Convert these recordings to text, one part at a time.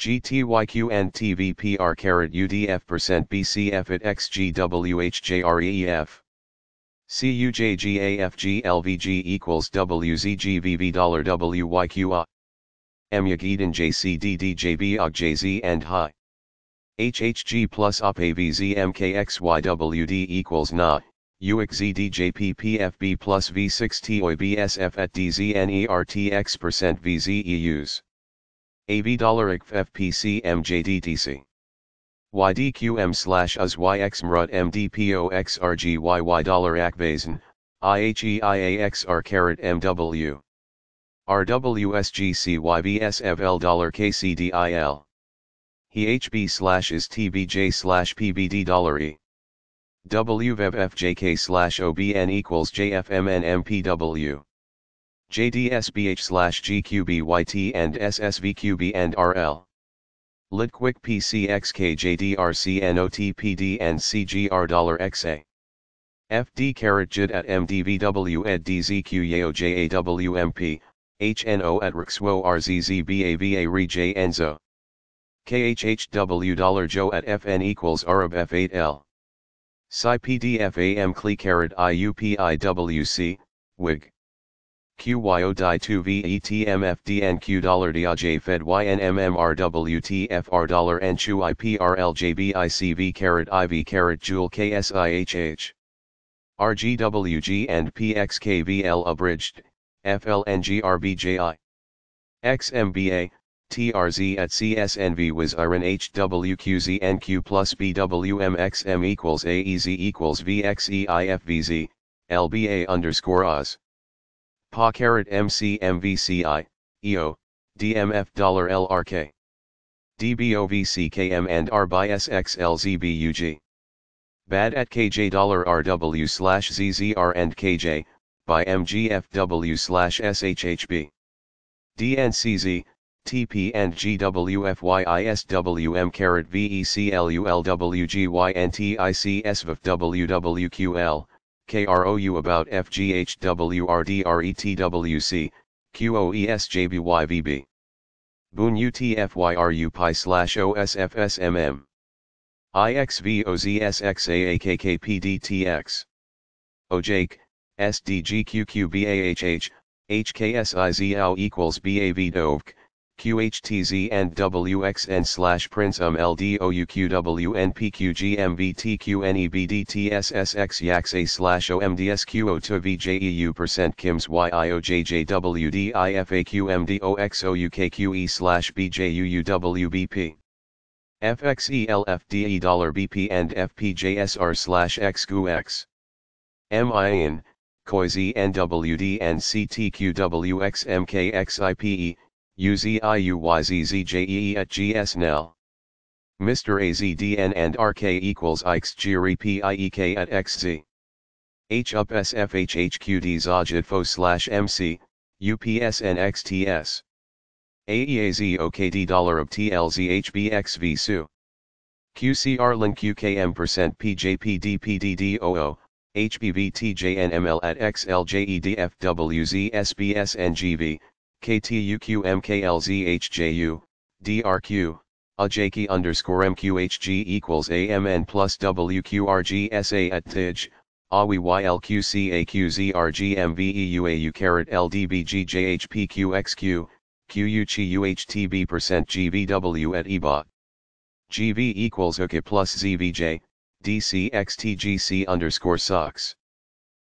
GTYQNTVPR carat UDF percent BCF at XGWHJREF. CUJGAFGLVG equals WZGVV dollar WYQA. Emyagedon JCDDJBOG JZ and high. HHG plus up AVZMKXYWD equals na. UXZDJPPFB plus V6TOIBSF at DZNERTX percent VZEUs. AV dollar FPC MJDTC. YDQM slash US YX MRUT MDPOXRGYY dollar ACVASN, IHEIAXR carat MW. RWSGCYVSFL dollar KCDIL. HB slash is TBJ slash PBD dollar E. WVFJK slash OBN equals JFMNMPW. JDSBH slash GQBYT and SSVQB and RL. Litquick PCXKJDRCNOTPD and CGR dollar XA. FD carat JID at MDVW at DZQYOJAWMP, HNO at RXWO RZZBAVA KHHW dollar Joe at FN equals Arab F8L. Psi CLE carat IUPIWC, WIG. QYO DI 2 VETMFDN Q dollar DIJ Fed YNMMRWTFR dollar N CHU IPRLJBICV IV Carrot Jewel KSIHH RGWG and PXKVL abridged, FLNGRBJI XMBA, TRZ at CSNV was Iron HWQZNQ plus BWMXM equals AEZ equals VXEIFVZ, LBA underscore Oz PA carat MC MVCI, EO, DMF dollar LRK. DBOVCKM and R by SXLZBUG. BAD at KJ dollar RW slash ZZR and KJ, by MGFW slash SHHB. DNCZ, TP and GWFYISWM carat VECLULWGYNTICSVF WWQL, KROU about FGHWRDRETWC, QOESJBYVB. Boon UTFYRU Pi slash OSFSMM. IXVOZSXAAKKPDTX. OJAKE, SDGQQBAHH, HKSIZOW equals BAV QHTZ and WXN slash Prinsum LDOUQWNPQGMVTQNEBDTSSX A slash OMDSQO2VJEU percent KIMS YIOJJWDIFAQMDOXOUKQE slash BJUUWBP FXELFDE dollar BP and FPJSR slash XQX MIN COIZ NWD and CTQWXMKXIPE UZIUYZZJEE at GS now. Mr. AZDN and RK equals IXGREPIEK at XZ. H up SFHHQD fo slash MC, UPSN AEAZOKD dollar of TLZHBXV SU. QCR link QKM percent PJPDPDDOO, HBVTJNML at XLJEDFWZSBSNGV, KTUQMKLZHJU, DRQ, AJK underscore MQHG equals AMN plus WQRGSA at TIJ, AWI YLQCAQZRGMVEUAU carat LDBGJHPQXQ, QUCHUHTB percent GVW at EBOT. GV equals HOKA plus ZVJ, DCXTGC underscore socks.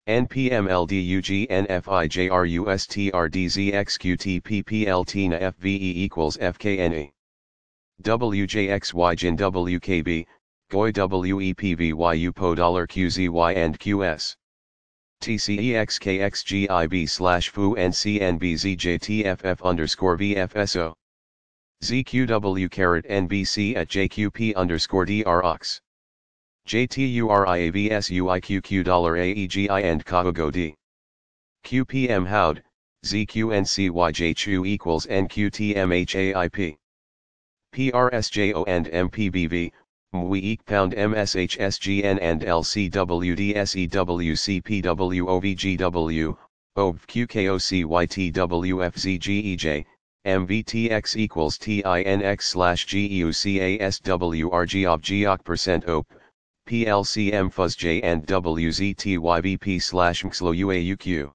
NPMLDUGNFIJRUSTRDZXQTPPLTNA FVE equals FKNA. WJXYJIN WKB, GOI WEPVYU PO dollar $QZY and QS. TCEXKXGIB slash FU and CNBZJTFF underscore VFSO. ZQW carrot NBC at JQP underscore DROX. JTURIAVSUIQQ $AEGI and Kahogo D. QPM Howd, ZQNCYJCHU equals NQTMHAIP. PRSJO and MPBV, MWE pound MSHSGN and LCWDSEWCPWOVGW, OVQKOCYTWFZGEJ, MVTX equals TINX slash GEUCASWRG of GEOC percent OP. PLC MFuzJ and WZTYVP slash MXLOUAUQ.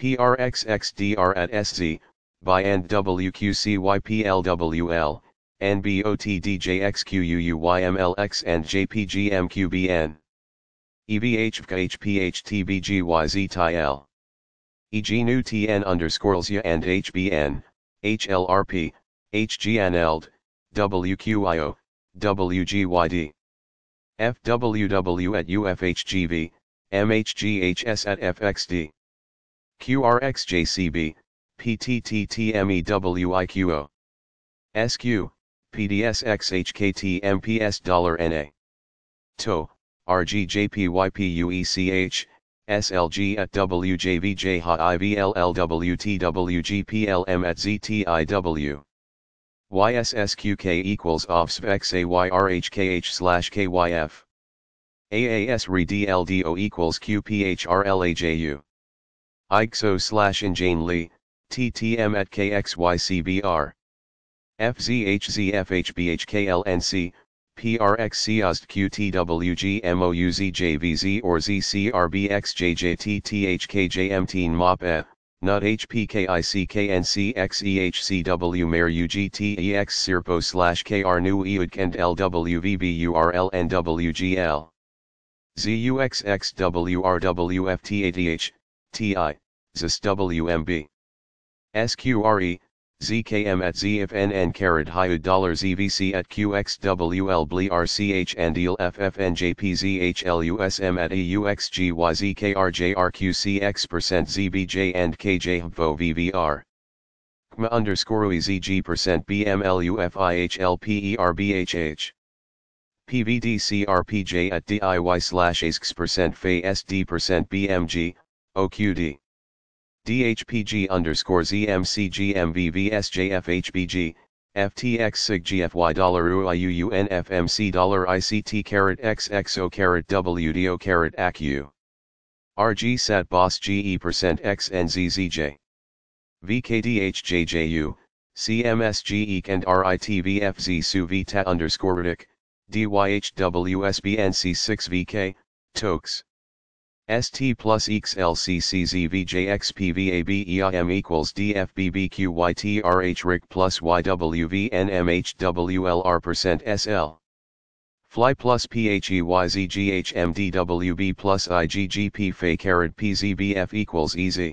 PRXXDR at SZ, by and WQCYPLWL, NBOTDJXQUUYMLX and JPGMQBN. underscores YA and HBN, HLRP, HGNLD, WQIO, WGYD. FWW at UFHGV, MHGHS at FXD. QRXJCB, PTTTMEWIQO. SQ, PDSXHKTMPS $NA. TO, RGJPYPUECH, SLG at WJVJ IVLLWTWGPLM at ZTIW. YSSQK equals OFSV XAYRHKH slash KYF. AASREDLDO equals QPHRLAJU. IXO slash Injane Lee, TTM at KXYCBR. FZHZFHBHKLNC, PRXCOSTQTWGMOUZJVZ or ZCRBXJJTTHKJMT not HPKICKNCXEHCW Mare UGTEX Sirpo slash KR New Eudkend LWVBURLNWGL ZUXXWRWFTADH, TI, ZISWMB SQRE, ZKM at ZFN and Carad Hyud Dollars at QXWL BLRCH and deal FFNJPZHLUSM at AUXGYZKRJRQCX percent ZBJ and KJHVO VVR. KMA underscore UEZG percent BMLUFIHLPERBHH. PVDCRPJ at DIY slash ASKS percent FASD percent BMG, OQD. DHPG underscore ZMCGMVVSJFHBG, FTX SIG GFY dollar UIUUNFMC dollar ICT carat XXO carat WDO carat ACU. RG SAT BOSS GE percent XNZZJ. VKDHJJU, CMSGE and RITVFZ SUV underscore RIDIC, DYHWSBNC6VK, TOKS. ST plus XLCCZVJXPVABEIM equals DFBBQYTRH RIC plus YWVNMHWLR percent SL. Fly plus PHEYZGHMDWB plus IGGP Fe carrot PZBF equals EZ.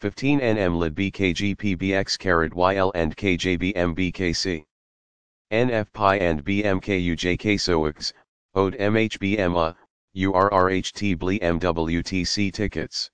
15 NM lid BKGPBX carrot YL and KJBMBKC. NF pi and BMKUJK SOX, OD MHBMA. URRHT MWTC tickets.